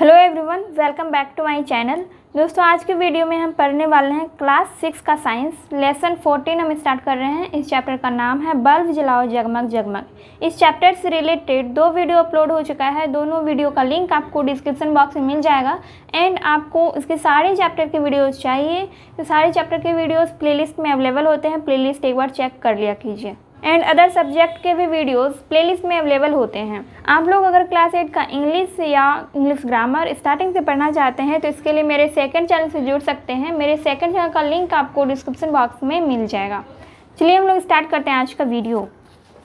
hello everyone welcome back to my channel दोस्तों आज के वीडियो में हम पढ़ने वाले हैं क्लास सिक्स का साइंस लेसन फोर्टीन हम स्टार्ट कर रहे हैं इस चैप्टर का नाम है बल्ब जलाओ जगमग जगमग इस चैप्टर से रिलेटेड दो वीडियो अपलोड हो चुका है दोनों वीडियो का लिंक आपको डिस्क्रिप्शन बॉक्स में मिल जाएगा एंड आपको इसके सारे चैप्टर के वीडियोज़ चाहिए तो सारे चैप्टर के वीडियोज़ प्ले में अवेलेबल होते हैं प्ले एक बार चेक कर लिया कीजिए एंड अदर सब्जेक्ट के भी वीडियोस प्लेलिस्ट में अवेलेबल होते हैं आप लोग अगर क्लास एट का इंग्लिश या इंग्लिश ग्रामर स्टार्टिंग से पढ़ना चाहते हैं तो इसके लिए मेरे सेकंड चैनल से जुड़ सकते हैं मेरे सेकंड चैनल का लिंक आपको डिस्क्रिप्शन बॉक्स में मिल जाएगा चलिए हम लोग स्टार्ट करते हैं आज का वीडियो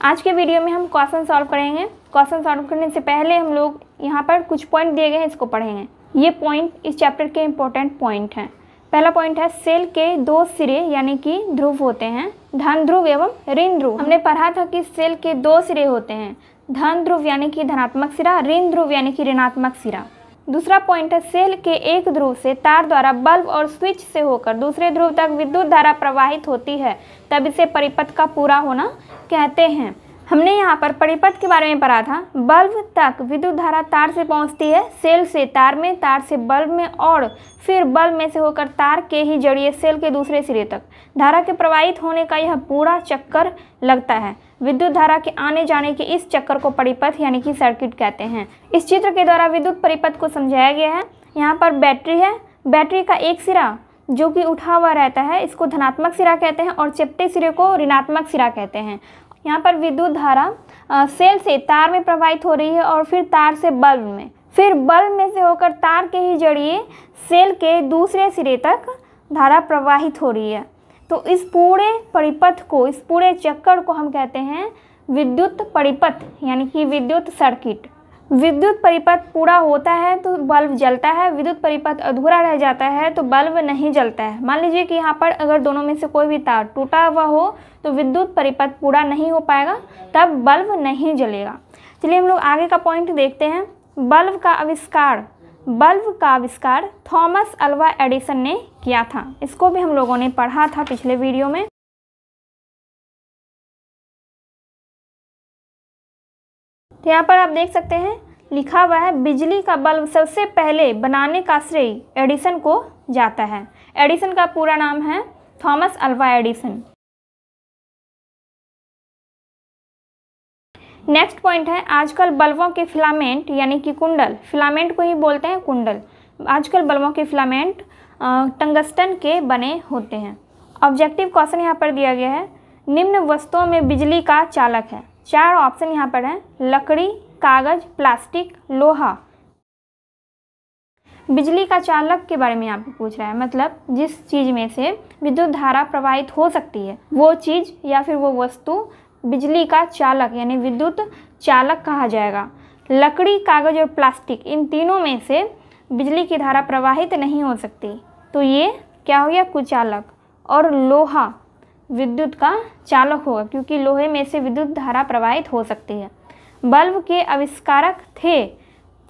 आज के वीडियो में हम क्वेश्चन सॉल्व करेंगे क्वेश्चन सॉल्व करने से पहले हम लोग यहाँ पर कुछ पॉइंट दिए गए हैं इसको पढ़ेंगे ये पॉइंट इस चैप्टर के इंपॉर्टेंट पॉइंट हैं पहला पॉइंट है सेल के दो सिरे यानी कि ध्रुव होते हैं धन ध्रुव एवं ऋण ध्रुव हमने पढ़ा था कि सेल के दो सिरे होते हैं धन ध्रुव यानी कि धनात्मक सिरा ऋण ध्रुव यानी कि ऋणात्मक सिरा दूसरा पॉइंट है सेल के एक ध्रुव से तार द्वारा बल्ब और स्विच से होकर दूसरे ध्रुव तक विद्युत धारा प्रवाहित होती है तब इसे परिपथ का पूरा होना कहते हैं हमने यहाँ पर परिपथ के बारे में पढ़ा था बल्ब तक विद्युत धारा तार से पहुँचती है सेल से तार में तार से बल्ब में और फिर बल्ब में से होकर तार के ही जरिए सेल के दूसरे सिरे तक धारा के प्रवाहित होने का यह पूरा चक्कर लगता है विद्युत धारा के आने जाने के इस चक्कर को परिपथ यानी कि सर्किट कहते हैं इस चित्र के द्वारा विद्युत परिपथ को समझाया गया है यहाँ पर बैटरी है बैटरी का एक सिरा जो कि उठा हुआ रहता है इसको धनात्मक सिरा कहते हैं और चपटे सिरे को ऋणात्मक सिरा कहते हैं यहाँ पर विद्युत धारा सेल से तार में प्रवाहित हो रही है और फिर तार से बल्ब में फिर बल्ब में से होकर तार के ही जरिए सेल के दूसरे सिरे तक धारा प्रवाहित हो रही है तो इस पूरे परिपथ को इस पूरे चक्कर को हम कहते हैं विद्युत परिपथ यानी कि विद्युत सर्किट विद्युत परिपथ पूरा होता है तो बल्ब जलता है विद्युत परिपथ अधूरा रह जाता है तो बल्ब नहीं जलता है मान लीजिए कि यहाँ पर अगर दोनों में से कोई भी तार टूटा हुआ हो तो विद्युत परिपथ पूरा नहीं हो पाएगा तब बल्ब नहीं जलेगा चलिए हम लोग आगे का पॉइंट देखते हैं बल्ब का आविष्कार बल्ब का आविष्कार थॉमस अल्वा एडिसन ने किया था इसको भी हम लोगों ने पढ़ा था पिछले वीडियो में तो यहाँ पर आप देख सकते हैं लिखा हुआ है बिजली का बल्ब सबसे पहले बनाने का श्रेय एडिसन को जाता है एडिसन का पूरा नाम है Thomas Alva Edison next point है आजकल बल्बों के फिलामेंट यानी कि कुंडल फिलामेंट को ही बोलते हैं कुंडल आजकल बल्बों के फिलामेंट टंगस्टन के बने होते हैं ऑब्जेक्टिव क्वेश्चन यहाँ पर दिया गया है निम्न वस्तुओं में बिजली का चालक है चार ऑप्शन यहाँ पर हैं लकड़ी कागज़ प्लास्टिक लोहा बिजली का चालक के बारे में यहाँ पूछ रहा है मतलब जिस चीज़ में से विद्युत धारा प्रवाहित हो सकती है वो चीज़ या फिर वो वस्तु बिजली का चालक यानी विद्युत चालक कहा जाएगा लकड़ी कागज़ और प्लास्टिक इन तीनों में से बिजली की धारा प्रवाहित नहीं हो सकती तो ये क्या हो गया कुचालक और लोहा विद्युत का चालक होगा क्योंकि लोहे में से विद्युत धारा प्रवाहित हो सकती है बल्ब के आविष्कारक थे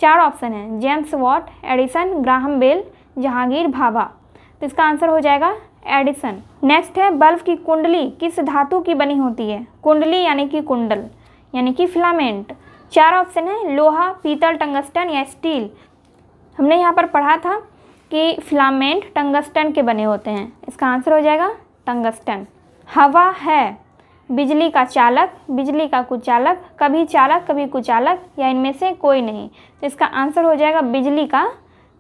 चार ऑप्शन हैं James Watt Edison Graham Bell Jahangir Bhabha तो इसका आंसर हो जाएगा एडिसन नेक्स्ट है बल्ब की कुंडली किस धातु की बनी होती है कुंडली यानी कि कुंडल यानी कि फिलामेंट चार ऑप्शन है लोहा पीतल टंगस्टन या स्टील हमने यहाँ पर पढ़ा था कि फिलामेंट टंगस्टन के बने होते हैं इसका आंसर हो जाएगा टंगस्टन हवा है बिजली का चालक बिजली का कुचालक कभी चालक कभी कुचालक या इनमें से कोई नहीं तो इसका आंसर हो जाएगा बिजली का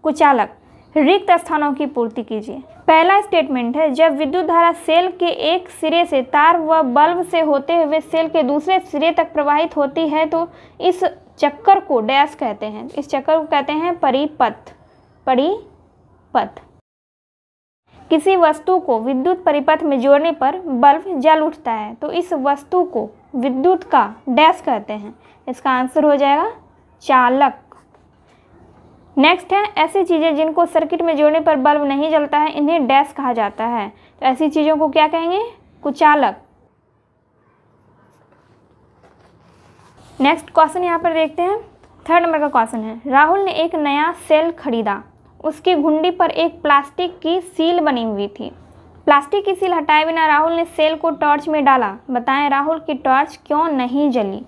कुचालक रिक्त स्थानों की पूर्ति कीजिए पहला स्टेटमेंट है जब विद्युत धारा सेल के एक सिरे से तार व बल्ब से होते हुए सेल के दूसरे सिरे तक प्रवाहित होती है तो इस चक्कर को डैश कहते हैं इस चक्कर को कहते हैं परिपथ परिपथ किसी वस्तु को विद्युत परिपथ में जोड़ने पर बल्ब जल उठता है तो इस वस्तु को विद्युत का डैश कहते हैं इसका आंसर हो जाएगा चालक नेक्स्ट है ऐसी चीज़ें जिनको सर्किट में जोड़ने पर बल्ब नहीं जलता है इन्हें डैश कहा जाता है तो ऐसी चीज़ों को क्या कहेंगे कुचालक नेक्स्ट क्वेश्चन यहाँ पर देखते हैं थर्ड नंबर का क्वेश्चन है राहुल ने एक नया सेल खरीदा उसकी घुंडी पर एक प्लास्टिक की सील बनी हुई थी प्लास्टिक की सील हटाए बिना राहुल ने सेल को टॉर्च में डाला बताएं राहुल की टॉर्च क्यों नहीं जली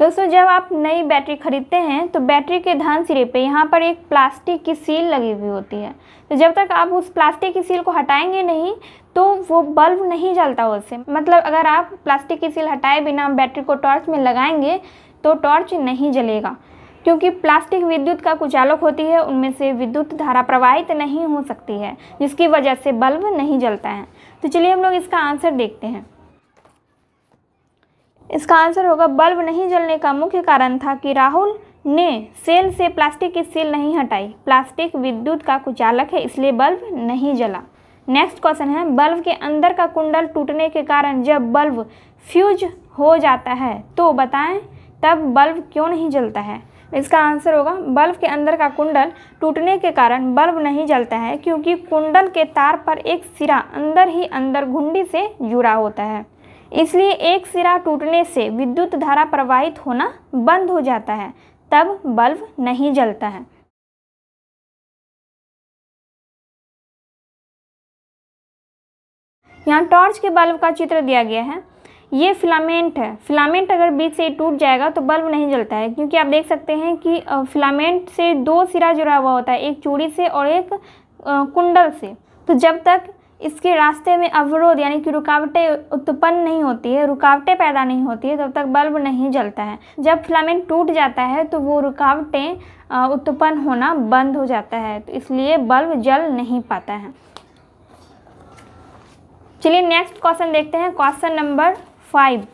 दोस्तों जब आप नई बैटरी खरीदते हैं तो बैटरी के धान सिरे पे यहाँ पर एक प्लास्टिक की सील लगी हुई होती है तो जब तक आप उस प्लास्टिक की सील को हटाएंगे नहीं तो वो बल्ब नहीं जलता उससे मतलब अगर आप प्लास्टिक की सील हटाए बिना बैटरी को टॉर्च में लगाएंगे तो टॉर्च नहीं जलेगा क्योंकि प्लास्टिक विद्युत का कुचालक होती है उनमें से विद्युत धारा प्रवाहित नहीं हो सकती है जिसकी वजह से बल्ब नहीं जलता है तो चलिए हम लोग इसका आंसर देखते हैं इसका आंसर होगा बल्ब नहीं जलने का मुख्य कारण था कि राहुल ने सेल से प्लास्टिक की सील नहीं हटाई प्लास्टिक विद्युत का कुचालक है इसलिए बल्ब नहीं जला नेक्स्ट क्वेश्चन है बल्ब के अंदर का कुंडल टूटने के कारण जब बल्ब फ्यूज हो जाता है तो बताएं तब बल्ब क्यों नहीं जलता है इसका आंसर होगा बल्ब के अंदर का कुंडल टूटने के कारण बल्ब नहीं जलता है क्योंकि कुंडल के तार पर एक सिरा अंदर ही अंदर घुंडी से जुड़ा होता है इसलिए एक सिरा टूटने से विद्युत धारा प्रवाहित होना बंद हो जाता है तब बल्ब नहीं जलता है यहाँ टॉर्च के बल्ब का चित्र दिया गया है ये फिलामेंट है फिलामेंट अगर बीच से टूट जाएगा तो बल्ब नहीं जलता है क्योंकि आप देख सकते हैं कि फिलामेंट से दो सिरा जुड़ा हुआ होता है एक चूड़ी से और एक कुंडल से तो जब तक इसके रास्ते में अवरोध यानी कि रुकावटें उत्पन्न नहीं होती है रुकावटें पैदा नहीं होती है तब तक बल्ब नहीं जलता है जब फिलामेंट टूट जाता है तो वो रुकावटें उत्पन्न होना बंद हो जाता है तो इसलिए बल्ब जल नहीं पाता है चलिए नेक्स्ट क्वेश्चन देखते हैं क्वेश्चन नंबर फाइव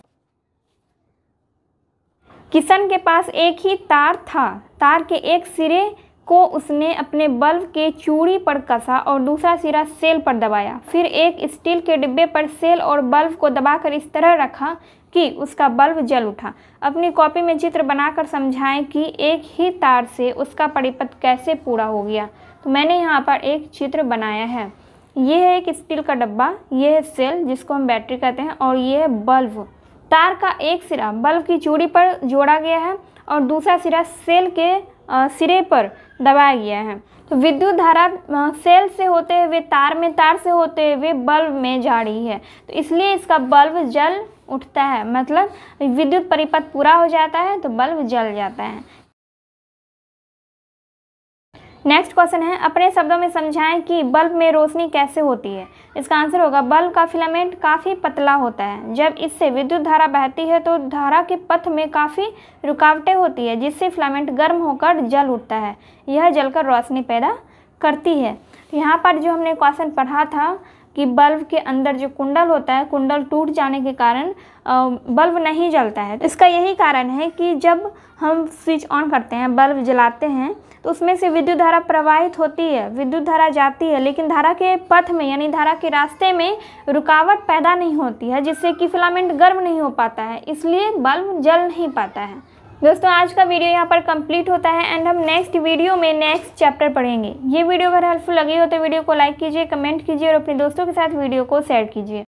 किशन के पास एक ही तार था तार के एक सिरे को उसने अपने बल्ब के चूड़ी पर कसा और दूसरा सिरा सेल पर दबाया फिर एक स्टील के डिब्बे पर सेल और बल्ब को दबाकर इस तरह रखा कि उसका बल्ब जल उठा अपनी कॉपी में चित्र बनाकर समझाएं कि एक ही तार से उसका परिपथ कैसे पूरा हो गया तो मैंने यहाँ पर एक चित्र बनाया है ये है एक स्टील का डब्बा ये है सेल जिसको हम बैटरी कहते हैं और ये है बल्ब तार का एक सिरा बल्ब की चूड़ी पर जोड़ा गया है और दूसरा सिरा सेल के सिरे पर दबाया गया है तो विद्युत धारा सेल से होते हुए तार में तार से होते हुए बल्ब में जा रही है तो इसलिए इसका बल्ब जल उठता है मतलब विद्युत परिपथ पूरा हो जाता है तो बल्ब जल जाता है नेक्स्ट क्वेश्चन है अपने शब्दों में समझाएं कि बल्ब में रोशनी कैसे होती है इसका आंसर होगा बल्ब का फिलामेंट काफ़ी पतला होता है जब इससे विद्युत धारा बहती है तो धारा के पथ में काफ़ी रुकावटें होती है जिससे फिलामेंट गर्म होकर जल उठता है यह जलकर रोशनी पैदा करती है तो यहाँ पर जो हमने क्वेश्चन पढ़ा था कि बल्ब के अंदर जो कुंडल होता है कुंडल टूट जाने के कारण बल्ब नहीं जलता है इसका यही कारण है कि जब हम स्विच ऑन करते हैं बल्ब जलाते हैं तो उसमें से विद्युत धारा प्रवाहित होती है विद्युत धारा जाती है लेकिन धारा के पथ में यानी धारा के रास्ते में रुकावट पैदा नहीं होती है जिससे कि फिलामेंट गर्म नहीं हो पाता है इसलिए बल्ब जल नहीं पाता है दोस्तों आज का वीडियो यहाँ पर कंप्लीट होता है एंड हम नेक्स्ट वीडियो में नेक्स्ट चैप्टर पढ़ेंगे ये वीडियो अगर हेल्पफुल लगी हो तो वीडियो को लाइक कीजिए कमेंट कीजिए और अपने दोस्तों के साथ वीडियो को शेयर कीजिए